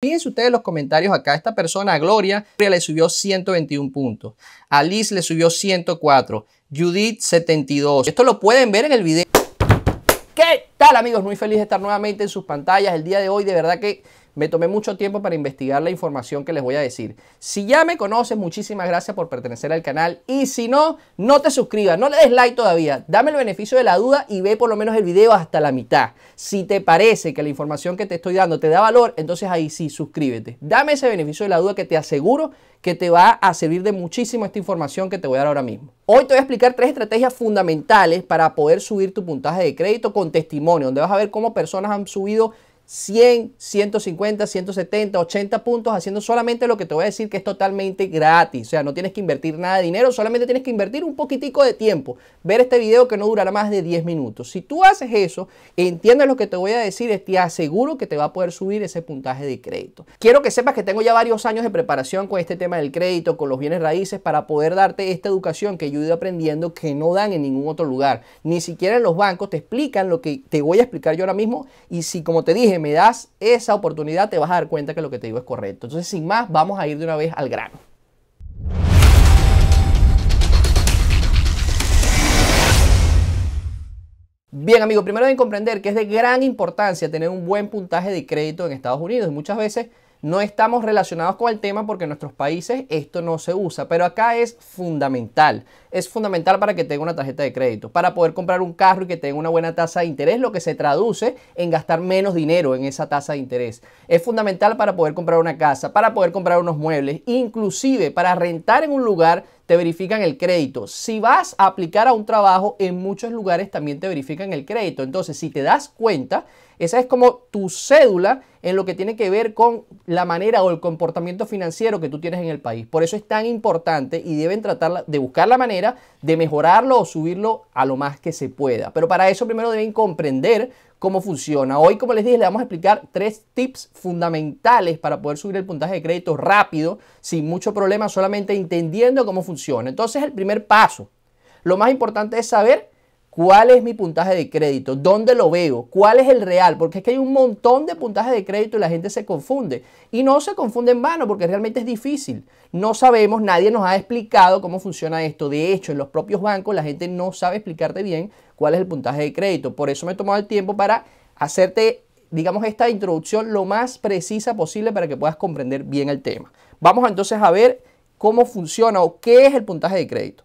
Fíjense ustedes los comentarios acá. Esta persona, Gloria, le subió 121 puntos. Alice le subió 104. Judith, 72. Esto lo pueden ver en el video. ¿Qué? tal amigos? Muy feliz de estar nuevamente en sus pantallas. El día de hoy de verdad que me tomé mucho tiempo para investigar la información que les voy a decir. Si ya me conoces, muchísimas gracias por pertenecer al canal. Y si no, no te suscribas, no le des like todavía. Dame el beneficio de la duda y ve por lo menos el video hasta la mitad. Si te parece que la información que te estoy dando te da valor, entonces ahí sí, suscríbete. Dame ese beneficio de la duda que te aseguro que te va a servir de muchísimo esta información que te voy a dar ahora mismo. Hoy te voy a explicar tres estrategias fundamentales para poder subir tu puntaje de crédito con testimonio, donde vas a ver cómo personas han subido 100, 150, 170, 80 puntos haciendo solamente lo que te voy a decir que es totalmente gratis. O sea, no tienes que invertir nada de dinero, solamente tienes que invertir un poquitico de tiempo. Ver este video que no durará más de 10 minutos. Si tú haces eso, entiendes lo que te voy a decir, te aseguro que te va a poder subir ese puntaje de crédito. Quiero que sepas que tengo ya varios años de preparación con este tema del crédito, con los bienes raíces, para poder darte esta educación que yo he ido aprendiendo que no dan en ningún otro lugar. Ni siquiera en los bancos te explican lo que te voy a explicar yo ahora mismo. Y si, como te dije, me das esa oportunidad, te vas a dar cuenta que lo que te digo es correcto. Entonces, sin más, vamos a ir de una vez al grano. Bien, amigo, primero deben comprender que es de gran importancia tener un buen puntaje de crédito en Estados Unidos. Y muchas veces no estamos relacionados con el tema porque en nuestros países esto no se usa, pero acá es fundamental. Es fundamental para que tenga una tarjeta de crédito, para poder comprar un carro y que tenga una buena tasa de interés, lo que se traduce en gastar menos dinero en esa tasa de interés. Es fundamental para poder comprar una casa, para poder comprar unos muebles, inclusive para rentar en un lugar te verifican el crédito. Si vas a aplicar a un trabajo, en muchos lugares también te verifican el crédito. Entonces, si te das cuenta, esa es como tu cédula en lo que tiene que ver con la manera o el comportamiento financiero que tú tienes en el país. Por eso es tan importante y deben tratar de buscar la manera de mejorarlo o subirlo a lo más que se pueda. Pero para eso primero deben comprender cómo funciona. Hoy, como les dije, les vamos a explicar tres tips fundamentales para poder subir el puntaje de crédito rápido, sin mucho problema, solamente entendiendo cómo funciona. Entonces, el primer paso, lo más importante es saber ¿Cuál es mi puntaje de crédito? ¿Dónde lo veo? ¿Cuál es el real? Porque es que hay un montón de puntajes de crédito y la gente se confunde. Y no se confunde en vano porque realmente es difícil. No sabemos, nadie nos ha explicado cómo funciona esto. De hecho, en los propios bancos la gente no sabe explicarte bien cuál es el puntaje de crédito. Por eso me he tomado el tiempo para hacerte, digamos, esta introducción lo más precisa posible para que puedas comprender bien el tema. Vamos entonces a ver cómo funciona o qué es el puntaje de crédito.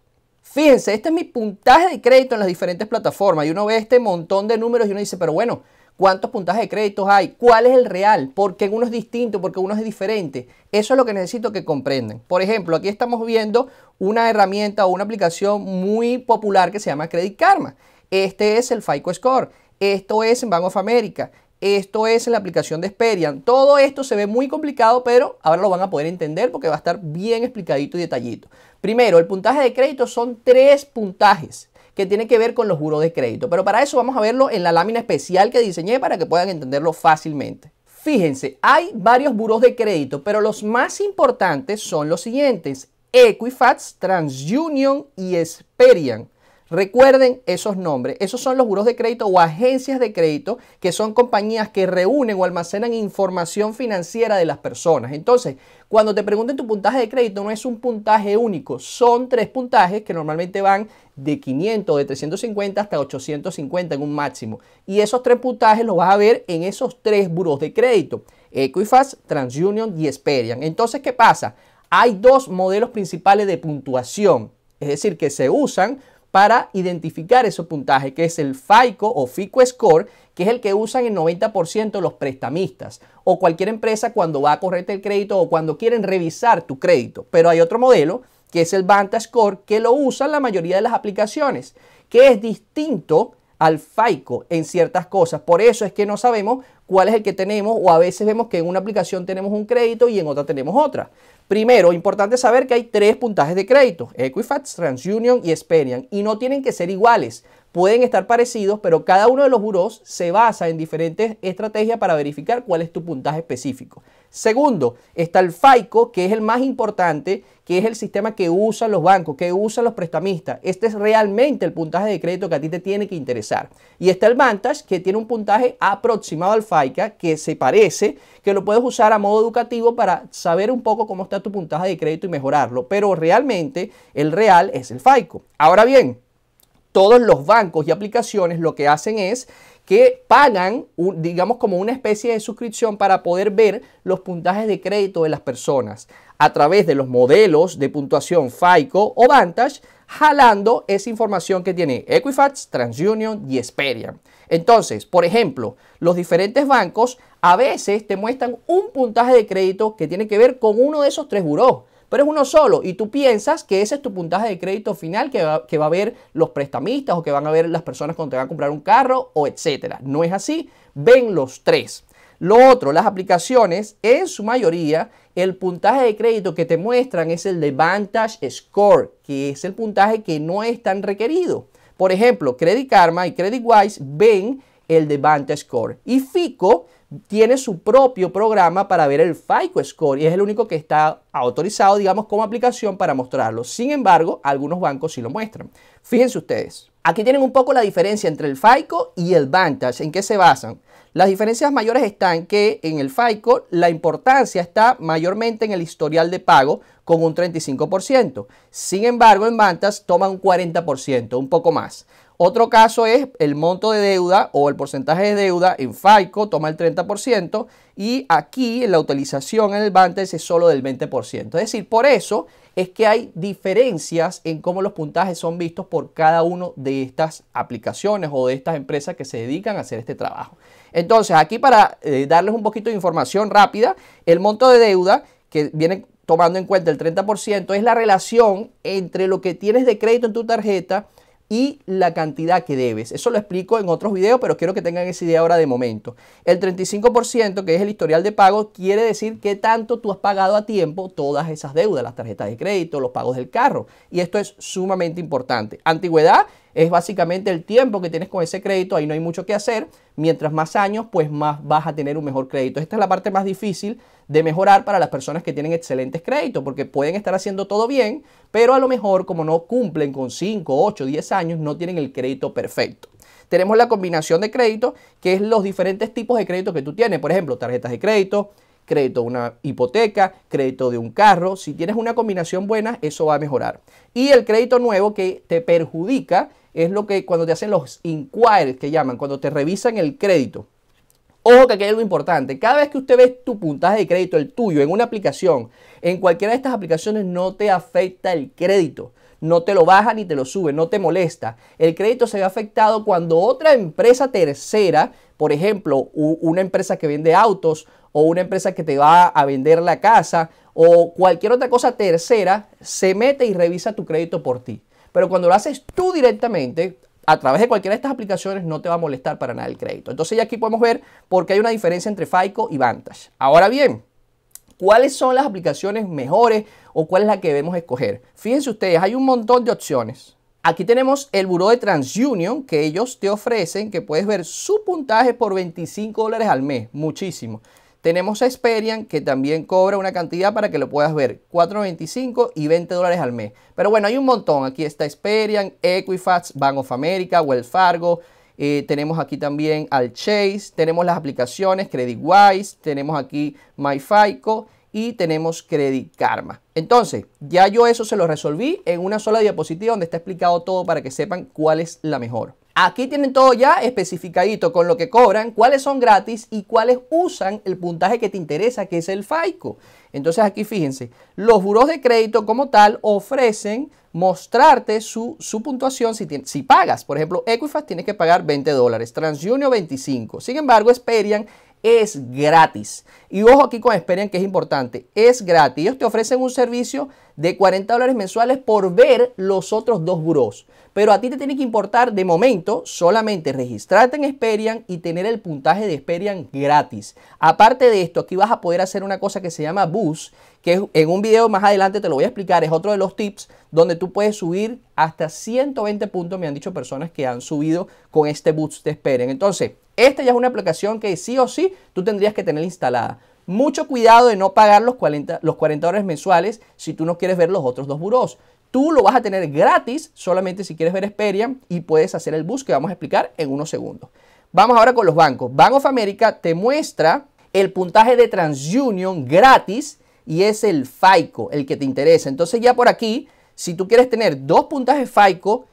Fíjense, este es mi puntaje de crédito en las diferentes plataformas y uno ve este montón de números y uno dice, pero bueno, ¿cuántos puntajes de créditos hay? ¿Cuál es el real? ¿Por qué uno es distinto? ¿Por qué uno es diferente? Eso es lo que necesito que comprendan. Por ejemplo, aquí estamos viendo una herramienta o una aplicación muy popular que se llama Credit Karma. Este es el FICO Score. Esto es en Bank of America. Esto es en la aplicación de Experian. Todo esto se ve muy complicado, pero ahora lo van a poder entender porque va a estar bien explicadito y detallito. Primero, el puntaje de crédito son tres puntajes que tienen que ver con los buros de crédito. Pero para eso vamos a verlo en la lámina especial que diseñé para que puedan entenderlo fácilmente. Fíjense, hay varios buros de crédito, pero los más importantes son los siguientes. Equifax, TransUnion y Experian. Recuerden esos nombres. Esos son los buros de crédito o agencias de crédito que son compañías que reúnen o almacenan información financiera de las personas. Entonces, cuando te pregunten tu puntaje de crédito, no es un puntaje único. Son tres puntajes que normalmente van de 500, de 350 hasta 850 en un máximo. Y esos tres puntajes los vas a ver en esos tres buros de crédito. Equifax, TransUnion y Experian. Entonces, ¿qué pasa? Hay dos modelos principales de puntuación. Es decir, que se usan para identificar esos puntaje, que es el FICO o FICO Score, que es el que usan el 90% los prestamistas o cualquier empresa cuando va a correrte el crédito o cuando quieren revisar tu crédito. Pero hay otro modelo que es el Score, que lo usan la mayoría de las aplicaciones, que es distinto al FICO en ciertas cosas. Por eso es que no sabemos cuál es el que tenemos o a veces vemos que en una aplicación tenemos un crédito y en otra tenemos otra. Primero, importante saber que hay tres puntajes de crédito, Equifax, TransUnion y Experian, y no tienen que ser iguales pueden estar parecidos, pero cada uno de los buros se basa en diferentes estrategias para verificar cuál es tu puntaje específico. Segundo, está el FICO, que es el más importante, que es el sistema que usan los bancos, que usan los prestamistas. Este es realmente el puntaje de crédito que a ti te tiene que interesar. Y está el Vantage, que tiene un puntaje aproximado al FICA, que se parece, que lo puedes usar a modo educativo para saber un poco cómo está tu puntaje de crédito y mejorarlo. Pero realmente el real es el FICO. Ahora bien, todos los bancos y aplicaciones lo que hacen es que pagan, digamos, como una especie de suscripción para poder ver los puntajes de crédito de las personas a través de los modelos de puntuación FICO o Vantage, jalando esa información que tiene Equifax, TransUnion y Experian. Entonces, por ejemplo, los diferentes bancos a veces te muestran un puntaje de crédito que tiene que ver con uno de esos tres buros pero es uno solo y tú piensas que ese es tu puntaje de crédito final que va, que va a ver los prestamistas o que van a ver las personas cuando te van a comprar un carro o etcétera. No es así, ven los tres. Lo otro, las aplicaciones, en su mayoría, el puntaje de crédito que te muestran es el de Vantage Score, que es el puntaje que no es tan requerido. Por ejemplo, Credit Karma y Credit Wise ven el de Vantage Score. Y FICO tiene su propio programa para ver el FICO Score y es el único que está autorizado, digamos, como aplicación para mostrarlo. Sin embargo, algunos bancos sí lo muestran. Fíjense ustedes. Aquí tienen un poco la diferencia entre el FICO y el Vantage. ¿En qué se basan? Las diferencias mayores están que en el FICO la importancia está mayormente en el historial de pago con un 35%. Sin embargo, en Vantage toma un 40%, un poco más. Otro caso es el monto de deuda o el porcentaje de deuda en FICO, toma el 30% y aquí la utilización en el BANTES es solo del 20%. Es decir, por eso es que hay diferencias en cómo los puntajes son vistos por cada una de estas aplicaciones o de estas empresas que se dedican a hacer este trabajo. Entonces, aquí para eh, darles un poquito de información rápida, el monto de deuda que viene tomando en cuenta el 30% es la relación entre lo que tienes de crédito en tu tarjeta, y la cantidad que debes. Eso lo explico en otros videos, pero quiero que tengan esa idea ahora de momento. El 35%, que es el historial de pago, quiere decir qué tanto tú has pagado a tiempo todas esas deudas, las tarjetas de crédito, los pagos del carro. Y esto es sumamente importante. Antigüedad es básicamente el tiempo que tienes con ese crédito, ahí no hay mucho que hacer. Mientras más años, pues más vas a tener un mejor crédito. Esta es la parte más difícil de mejorar para las personas que tienen excelentes créditos, porque pueden estar haciendo todo bien, pero a lo mejor como no cumplen con 5, 8, 10 años, no tienen el crédito perfecto. Tenemos la combinación de crédito, que es los diferentes tipos de crédito que tú tienes. Por ejemplo, tarjetas de crédito, crédito de una hipoteca, crédito de un carro. Si tienes una combinación buena, eso va a mejorar. Y el crédito nuevo que te perjudica es lo que cuando te hacen los inquiries que llaman, cuando te revisan el crédito. Ojo que aquí hay algo importante. Cada vez que usted ve tu puntaje de crédito, el tuyo, en una aplicación, en cualquiera de estas aplicaciones, no te afecta el crédito. No te lo baja ni te lo sube, no te molesta. El crédito se ve afectado cuando otra empresa tercera, por ejemplo, una empresa que vende autos o una empresa que te va a vender la casa o cualquier otra cosa tercera, se mete y revisa tu crédito por ti. Pero cuando lo haces tú directamente, a través de cualquiera de estas aplicaciones no te va a molestar para nada el crédito. Entonces ya aquí podemos ver por qué hay una diferencia entre FICO y Vantage. Ahora bien, ¿cuáles son las aplicaciones mejores o cuál es la que debemos escoger? Fíjense ustedes, hay un montón de opciones. Aquí tenemos el buró de TransUnion que ellos te ofrecen, que puedes ver su puntaje por 25 dólares al mes, muchísimo. Tenemos a Experian que también cobra una cantidad para que lo puedas ver, 4.25 y 20 dólares al mes. Pero bueno, hay un montón. Aquí está Experian, Equifax, Bank of America, Wells Fargo. Eh, tenemos aquí también al Chase, tenemos las aplicaciones CreditWise, tenemos aquí MyFICO y tenemos Credit Karma. Entonces, ya yo eso se lo resolví en una sola diapositiva donde está explicado todo para que sepan cuál es la mejor. Aquí tienen todo ya especificadito con lo que cobran, cuáles son gratis y cuáles usan el puntaje que te interesa, que es el FICO. Entonces aquí fíjense, los buros de crédito como tal ofrecen mostrarte su, puntuación si, si, pagas. Por ejemplo, Equifax tiene que pagar 20 dólares, TransUnion 25. Sin embargo, Experian es gratis. Y ojo aquí con Experian que es importante, es gratis. Ellos te ofrecen un servicio de 40 dólares mensuales por ver los otros dos buros. Pero a ti te tiene que importar de momento solamente registrarte en Experian y tener el puntaje de Experian gratis. Aparte de esto, aquí vas a poder hacer una cosa que se llama Boost, que en un video más adelante te lo voy a explicar, es otro de los tips donde tú puedes subir hasta 120 puntos, me han dicho personas que han subido con este Boost de Experian. Entonces, esta ya es una aplicación que sí o sí tú tendrías que tener instalada. Mucho cuidado de no pagar los 40, los dólares mensuales si tú no quieres ver los otros dos buros. Tú lo vas a tener gratis solamente si quieres ver Experian y puedes hacer el bus que vamos a explicar en unos segundos. Vamos ahora con los bancos. Bank of America te muestra el puntaje de TransUnion gratis y es el FICO el que te interesa. Entonces ya por aquí, si tú quieres tener dos puntajes FICO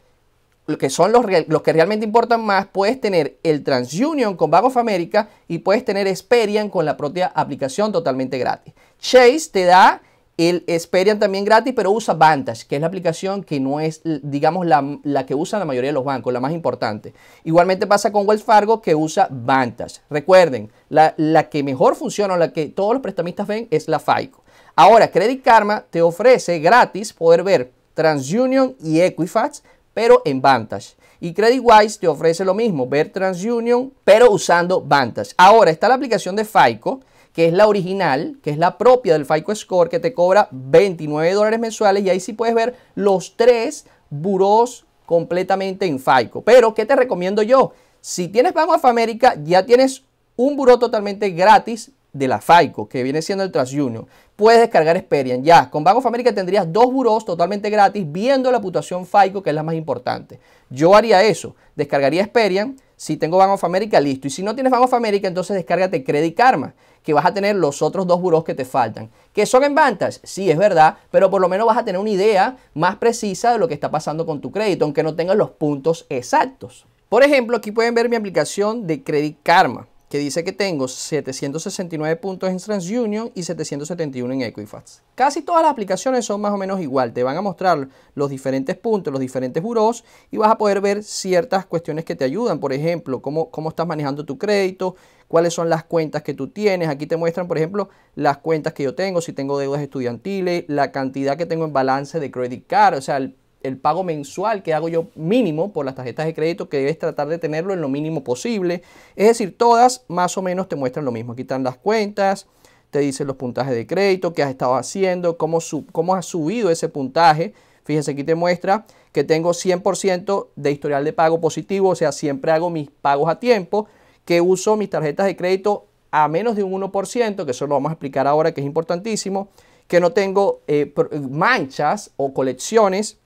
que son los, los, que realmente importan más, puedes tener el TransUnion con Bank of America y puedes tener Experian con la propia aplicación totalmente gratis. Chase te da el Experian también gratis, pero usa Vantage, que es la aplicación que no es, digamos, la, que usan la mayoría de los bancos, la más importante. Igualmente pasa con Wells Fargo, que usa Vantage. Recuerden, la, la que mejor funciona, la que todos los prestamistas ven, es la FICO. Ahora, Credit Karma te ofrece gratis poder ver TransUnion y Equifax pero en Vantage. Y CreditWise te ofrece lo mismo, ver TransUnion, pero usando Vantage. Ahora está la aplicación de FICO, que es la original, que es la propia del FICO Score, que te cobra 29 dólares mensuales y ahí sí puedes ver los tres burós completamente en FICO. Pero, ¿qué te recomiendo yo? Si tienes Banco of America, ya tienes un buró totalmente gratis de la FICO, que viene siendo el TransUnion, puedes descargar Experian. Ya, con Banco of tendrías dos buros totalmente gratis viendo la puntuación FICO, que es la más importante. Yo haría eso, descargaría Experian. Si tengo Banco of listo. Y si no tienes Banco of entonces descárgate Credit Karma, que vas a tener los otros dos buros que te faltan. ¿Que son en Vantage? Sí, es verdad, pero por lo menos vas a tener una idea más precisa de lo que está pasando con tu crédito, aunque no tengas los puntos exactos. Por ejemplo, aquí pueden ver mi aplicación de Credit Karma que dice que tengo 769 puntos en TransUnion y 771 en Equifax. Casi todas las aplicaciones son más o menos igual, te van a mostrar los diferentes puntos, los diferentes buros y vas a poder ver ciertas cuestiones que te ayudan, por ejemplo, cómo, cómo estás manejando tu crédito, cuáles son las cuentas que tú tienes. Aquí te muestran, por ejemplo, las cuentas que yo tengo, si tengo deudas estudiantiles, la cantidad que tengo en balance de credit card, o sea, el el pago mensual que hago yo mínimo por las tarjetas de crédito, que debes tratar de tenerlo en lo mínimo posible. Es decir, todas más o menos te muestran lo mismo. Aquí están las cuentas, te dicen los puntajes de crédito, qué has estado haciendo, cómo, cómo has subido ese puntaje. Fíjense, aquí te muestra que tengo 100% de historial de pago positivo, o sea, siempre hago mis pagos a tiempo, que uso mis tarjetas de crédito a menos de un 1%, que eso lo vamos a explicar ahora, que es importantísimo, que no tengo eh, manchas o colecciones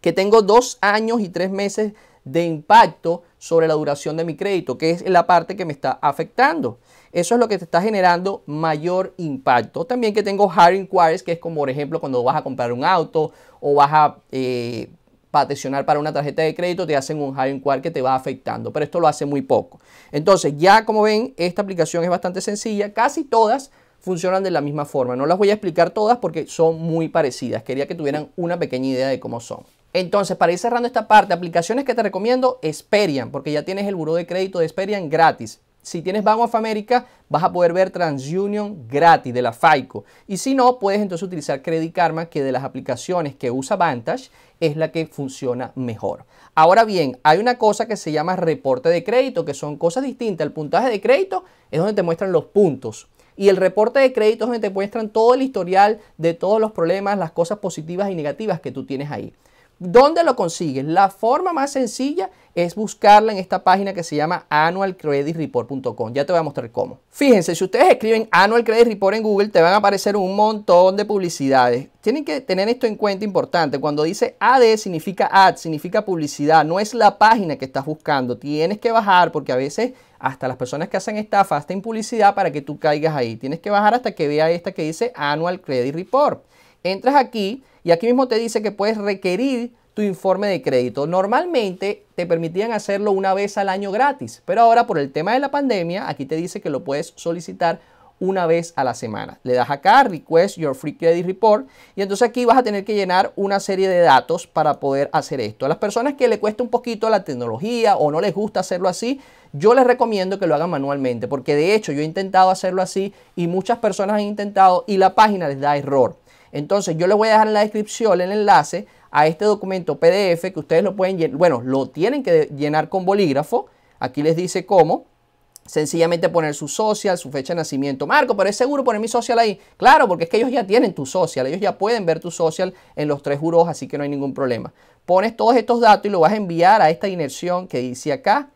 que tengo dos años y tres meses de impacto sobre la duración de mi crédito, que es la parte que me está afectando. Eso es lo que te está generando mayor impacto. También que tengo hard inquiries, que es como por ejemplo cuando vas a comprar un auto o vas a eh, para una tarjeta de crédito, te hacen un hard inquiry que te va afectando, pero esto lo hace muy poco. Entonces ya como ven, esta aplicación es bastante sencilla, casi todas funcionan de la misma forma. No las voy a explicar todas porque son muy parecidas. Quería que tuvieran una pequeña idea de cómo son. Entonces, para ir cerrando esta parte, aplicaciones que te recomiendo, Esperian, porque ya tienes el buro de crédito de Esperian gratis. Si tienes Bank of America, vas a poder ver TransUnion gratis de la FICO. Y si no, puedes entonces utilizar Credit Karma, que de las aplicaciones que usa Vantage es la que funciona mejor. Ahora bien, hay una cosa que se llama reporte de crédito, que son cosas distintas. El puntaje de crédito es donde te muestran los puntos. Y el reporte de crédito es donde te muestran todo el historial de todos los problemas, las cosas positivas y negativas que tú tienes ahí. ¿Dónde lo consigues? La forma más sencilla es buscarla en esta página que se llama annualcreditreport.com. Ya te voy a mostrar cómo. Fíjense, si ustedes escriben Annual Credit Report en Google, te van a aparecer un montón de publicidades. Tienen que tener esto en cuenta importante. Cuando dice AD significa ad, significa publicidad. No es la página que estás buscando. Tienes que bajar porque a veces hasta las personas que hacen estafa en publicidad para que tú caigas ahí. Tienes que bajar hasta que vea esta que dice Annual Credit Report entras aquí y aquí mismo te dice que puedes requerir tu informe de crédito. Normalmente te permitían hacerlo una vez al año gratis, pero ahora por el tema de la pandemia, aquí te dice que lo puedes solicitar una vez a la semana. Le das acá Request Your Free Credit Report y entonces aquí vas a tener que llenar una serie de datos para poder hacer esto. A las personas que le cuesta un poquito la tecnología o no les gusta hacerlo así, yo les recomiendo que lo hagan manualmente porque de hecho yo he intentado hacerlo así y muchas personas han intentado y la página les da error. Entonces yo les voy a dejar en la descripción el enlace a este documento PDF que ustedes lo pueden llenar, bueno, lo tienen que llenar con bolígrafo. Aquí les dice cómo. Sencillamente poner su social, su fecha de nacimiento. Marco, pero es seguro poner mi social ahí. Claro, porque es que ellos ya tienen tu social, ellos ya pueden ver tu social en los tres juros, así que no hay ningún problema. Pones todos estos datos y lo vas a enviar a esta inerción que dice acá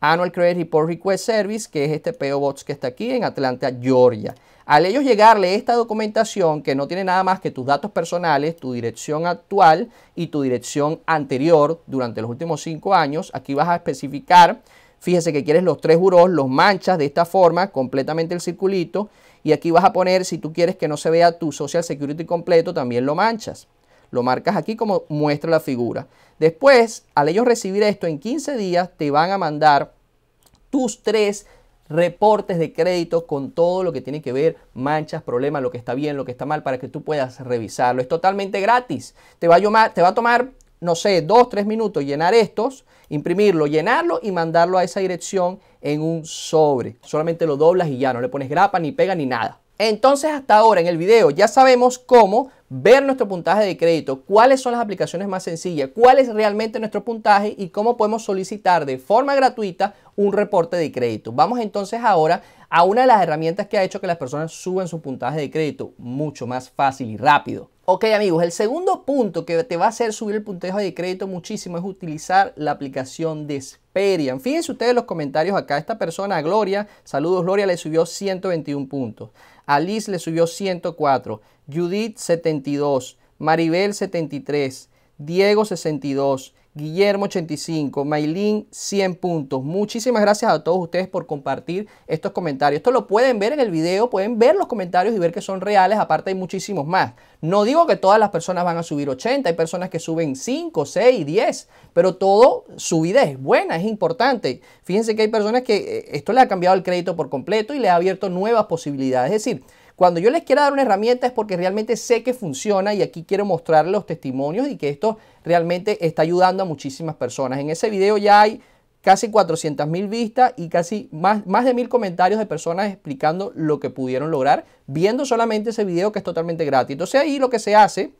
Annual Credit Report Request Service, que es este PO Box que está aquí en Atlanta, Georgia. Al ellos llegarle esta documentación que no tiene nada más que tus datos personales, tu dirección actual y tu dirección anterior durante los últimos cinco años, aquí vas a especificar, fíjese que quieres los tres juros, los manchas de esta forma, completamente el circulito, y aquí vas a poner si tú quieres que no se vea tu Social Security completo, también lo manchas. Lo marcas aquí como muestra la figura. Después, al ellos recibir esto en 15 días, te van a mandar tus tres reportes de crédito con todo lo que tiene que ver, manchas, problemas, lo que está bien, lo que está mal, para que tú puedas revisarlo. Es totalmente gratis. Te va a, tomar, no sé, dos, tres minutos llenar estos, imprimirlo, llenarlo y mandarlo a esa dirección en un sobre. Solamente lo doblas y ya, no le pones grapa, ni pega, ni nada. Entonces hasta ahora en el video ya sabemos cómo ver nuestro puntaje de crédito, cuáles son las aplicaciones más sencillas, cuál es realmente nuestro puntaje y cómo podemos solicitar de forma gratuita un reporte de crédito. Vamos entonces ahora a una de las herramientas que ha hecho que las personas suban su puntaje de crédito mucho más fácil y rápido. Ok amigos, el segundo punto que te va a hacer subir el puntaje de crédito muchísimo es utilizar la aplicación de Experian. Fíjense ustedes los comentarios acá. Esta persona, Gloria, saludos Gloria, le subió 121 puntos. Alice le subió 104. Judith 72, Maribel 73, Diego 62, Guillermo 85, Maylin 100 puntos. Muchísimas gracias a todos ustedes por compartir estos comentarios. Esto lo pueden ver en el video, pueden ver los comentarios y ver que son reales, aparte hay muchísimos más. No digo que todas las personas van a subir 80, hay personas que suben 5, 6, 10, pero todo vida es buena, es importante. Fíjense que hay personas que eh, esto le ha cambiado el crédito por completo y le ha abierto nuevas posibilidades. Es decir, cuando yo les quiero dar una herramienta es porque realmente sé que funciona y aquí quiero mostrarles los testimonios y que esto realmente está ayudando a muchísimas personas. En ese video ya hay casi 400 mil vistas y casi más, de mil comentarios de personas explicando lo que pudieron lograr viendo solamente ese video que es totalmente gratis. Entonces ahí lo que se hace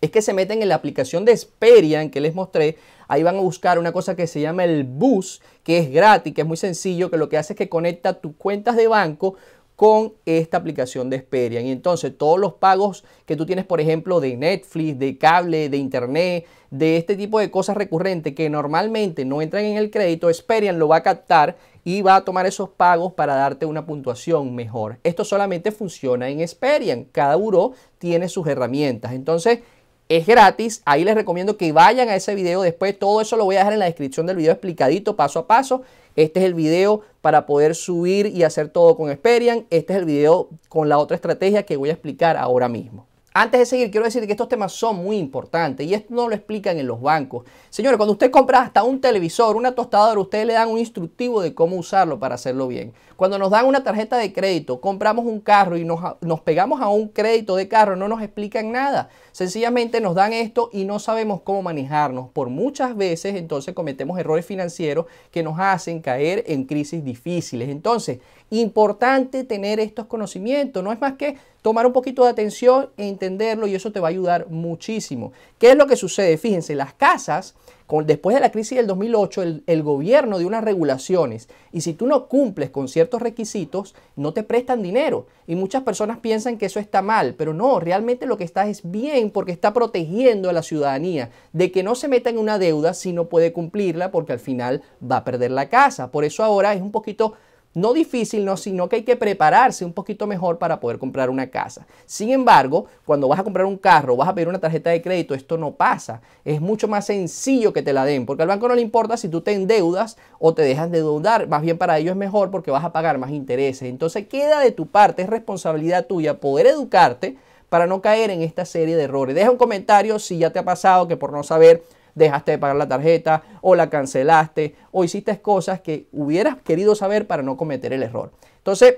es que se meten en la aplicación de en que les mostré. Ahí van a buscar una cosa que se llama el bus, que es gratis, que es muy sencillo, que lo que hace es que conecta tus cuentas de banco con esta aplicación de Experian. Y entonces todos los pagos que tú tienes, por ejemplo, de Netflix, de cable, de internet, de este tipo de cosas recurrentes que normalmente no entran en el crédito, Experian lo va a captar y va a tomar esos pagos para darte una puntuación mejor. Esto solamente funciona en Experian. Cada buró tiene sus herramientas. Entonces, es gratis. Ahí les recomiendo que vayan a ese video. Después todo eso lo voy a dejar en la descripción del video explicadito paso a paso. Este es el video para poder subir y hacer todo con Experian. Este es el video con la otra estrategia que voy a explicar ahora mismo. Antes de seguir, quiero decir que estos temas son muy importantes y esto no lo explican en los bancos. Señores, cuando usted compra hasta un televisor, una tostadora, ustedes le dan un instructivo de cómo usarlo para hacerlo bien. Cuando nos dan una tarjeta de crédito, compramos un carro y nos, nos pegamos a un crédito de carro, no nos explican nada. Sencillamente nos dan esto y no sabemos cómo manejarnos. Por muchas veces entonces cometemos errores financieros que nos hacen caer en crisis difíciles. Entonces, importante tener estos conocimientos. No es más que tomar un poquito de atención e entenderlo y eso te va a ayudar muchísimo. ¿Qué es lo que sucede? Fíjense, las casas, con, después de la crisis del 2008, el, el gobierno dio unas regulaciones y si tú no cumples con ciertos requisitos, no te prestan dinero. Y muchas personas piensan que eso está mal, pero no, realmente lo que está es bien porque está protegiendo a la ciudadanía de que no se meta en una deuda si no puede cumplirla porque al final va a perder la casa. Por eso ahora es un poquito no difícil, no, sino que hay que prepararse un poquito mejor para poder comprar una casa. Sin embargo, cuando vas a comprar un carro, vas a pedir una tarjeta de crédito, esto no pasa. Es mucho más sencillo que te la den, porque al banco no le importa si tú te endeudas o te dejas de dudar. Más bien para ellos es mejor porque vas a pagar más intereses. Entonces queda de tu parte, es responsabilidad tuya poder educarte para no caer en esta serie de errores. Deja un comentario si ya te ha pasado que por no saber dejaste de pagar la tarjeta o la cancelaste o hiciste cosas que hubieras querido saber para no cometer el error. Entonces,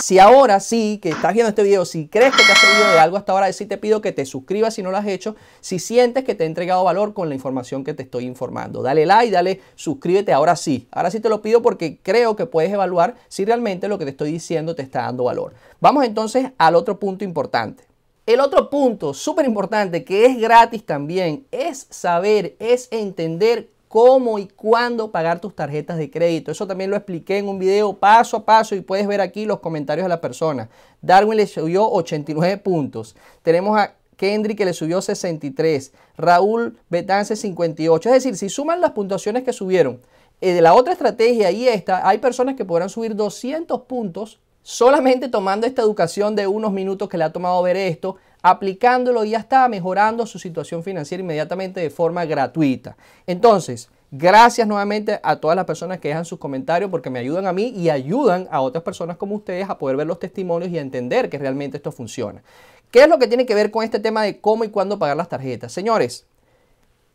si ahora sí que estás viendo este video, si crees que te has servido de algo hasta ahora, sí te pido que te suscribas si no lo has hecho, si sientes que te he entregado valor con la información que te estoy informando. Dale like, dale suscríbete ahora sí. Ahora sí te lo pido porque creo que puedes evaluar si realmente lo que te estoy diciendo te está dando valor. Vamos entonces al otro punto importante. El otro punto súper importante que es gratis también es saber, es entender cómo y cuándo pagar tus tarjetas de crédito. Eso también lo expliqué en un video paso a paso y puedes ver aquí los comentarios de la persona. Darwin le subió 89 puntos. Tenemos a Kendrick que le subió 63. Raúl Betance 58. Es decir, si suman las puntuaciones que subieron eh, de la otra estrategia y esta, hay personas que podrán subir 200 puntos solamente tomando esta educación de unos minutos que le ha tomado ver esto, aplicándolo y ya está mejorando su situación financiera inmediatamente de forma gratuita. Entonces, gracias nuevamente a todas las personas que dejan sus comentarios porque me ayudan a mí y ayudan a otras personas como ustedes a poder ver los testimonios y a entender que realmente esto funciona. ¿Qué es lo que tiene que ver con este tema de cómo y cuándo pagar las tarjetas? Señores,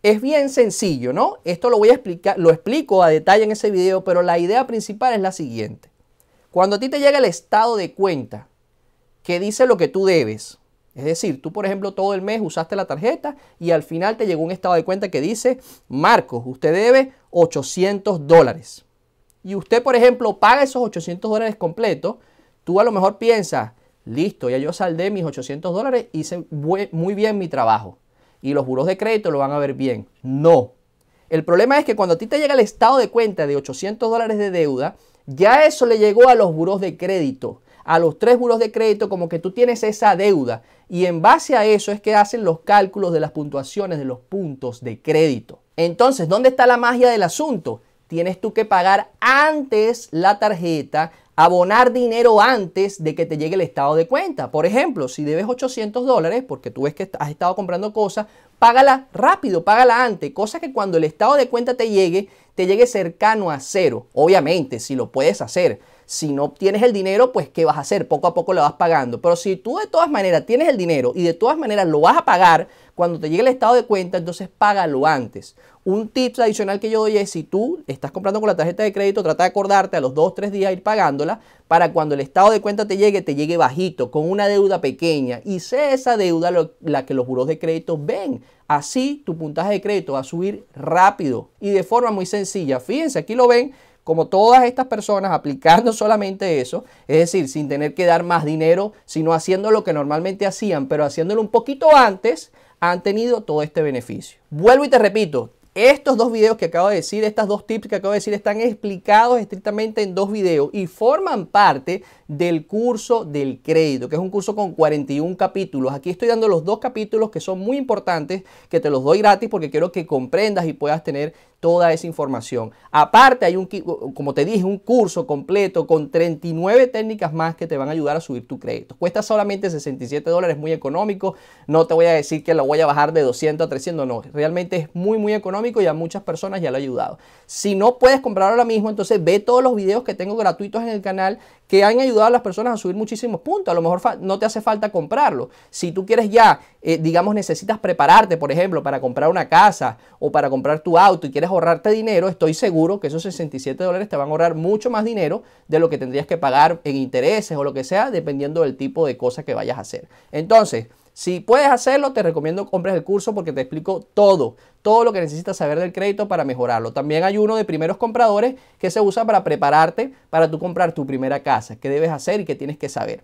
es bien sencillo, ¿no? Esto lo voy a explicar, lo explico a detalle en ese video, pero la idea principal es la siguiente. Cuando a ti te llega el estado de cuenta que dice lo que tú debes, es decir, tú por ejemplo todo el mes usaste la tarjeta y al final te llegó un estado de cuenta que dice, Marcos, usted debe 800 dólares. Y usted por ejemplo paga esos 800 dólares completos, tú a lo mejor piensas, listo, ya yo saldé mis 800 dólares, hice muy bien mi trabajo y los buros de crédito lo van a ver bien. No. El problema es que cuando a ti te llega el estado de cuenta de 800 dólares de deuda, ya eso le llegó a los buros de crédito, a los tres buros de crédito, como que tú tienes esa deuda. Y en base a eso es que hacen los cálculos de las puntuaciones de los puntos de crédito. Entonces, ¿dónde está la magia del asunto? Tienes tú que pagar antes la tarjeta, abonar dinero antes de que te llegue el estado de cuenta. Por ejemplo, si debes 800 dólares porque tú ves que has estado comprando cosas, págala rápido, págala antes. Cosa que cuando el estado de cuenta te llegue, te llegue cercano a cero. Obviamente, si lo puedes hacer. Si no tienes el dinero, pues ¿qué vas a hacer? Poco a poco lo vas pagando. Pero si tú de todas maneras tienes el dinero y de todas maneras lo vas a pagar, cuando te llegue el estado de cuenta, entonces págalo antes. Un tip tradicional que yo doy es si tú estás comprando con la tarjeta de crédito, trata de acordarte a los 2, 3 días ir pagándola para cuando el estado de cuenta te llegue, te llegue bajito, con una deuda pequeña y sea esa deuda la que los buros de crédito ven. Así tu puntaje de crédito va a subir rápido y de forma muy sencilla. Fíjense, aquí lo ven como todas estas personas aplicando solamente eso, es decir, sin tener que dar más dinero, sino haciendo lo que normalmente hacían, pero haciéndolo un poquito antes, han tenido todo este beneficio. Vuelvo y te repito, estos dos videos que acabo de decir, estas dos tips que acabo de decir, están explicados estrictamente en dos videos y forman parte del curso del crédito, que es un curso con 41 capítulos. Aquí estoy dando los dos capítulos que son muy importantes, que te los doy gratis porque quiero que comprendas y puedas tener toda esa información. Aparte, hay un, como te dije, un curso completo con 39 técnicas más que te van a ayudar a subir tu crédito. Cuesta solamente 67 dólares, muy económico. No te voy a decir que lo voy a bajar de 200 a 300, no. Realmente es muy, muy económico y a muchas personas ya lo ha ayudado. Si no puedes comprar ahora mismo, entonces ve todos los videos que tengo gratuitos en el canal que han ayudado a las personas a subir muchísimos puntos. A lo mejor no te hace falta comprarlo. Si tú quieres ya, eh, digamos, necesitas prepararte, por ejemplo, para comprar una casa o para comprar tu auto y quieres ahorrarte dinero, estoy seguro que esos 67 dólares te van a ahorrar mucho más dinero de lo que tendrías que pagar en intereses o lo que sea, dependiendo del tipo de cosas que vayas a hacer. Entonces, si puedes hacerlo, te recomiendo que compres el curso porque te explico todo, todo lo que necesitas saber del crédito para mejorarlo. También hay uno de primeros compradores que se usa para prepararte para tú comprar tu primera casa, qué debes hacer y qué tienes que saber.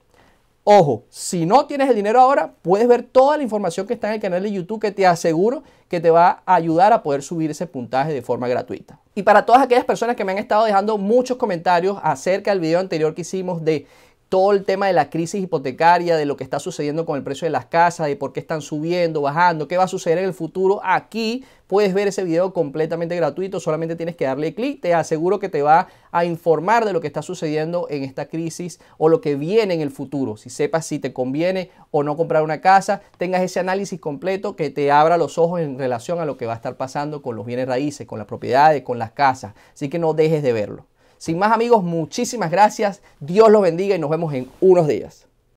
Ojo, si no tienes el dinero ahora, puedes ver toda la información que está en el canal de YouTube que te aseguro que te va a ayudar a poder subir ese puntaje de forma gratuita. Y para todas aquellas personas que me han estado dejando muchos comentarios acerca del video anterior que hicimos de todo el tema de la crisis hipotecaria, de lo que está sucediendo con el precio de las casas, de por qué están subiendo, bajando, qué va a suceder en el futuro, aquí puedes ver ese video completamente gratuito, solamente tienes que darle clic, te aseguro que te va a informar de lo que está sucediendo en esta crisis o lo que viene en el futuro, si sepas si te conviene o no comprar una casa, tengas ese análisis completo que te abra los ojos en relación a lo que va a estar pasando con los bienes raíces, con las propiedades, con las casas, así que no dejes de verlo. Sin más amigos, muchísimas gracias. Dios los bendiga y nos vemos en unos días.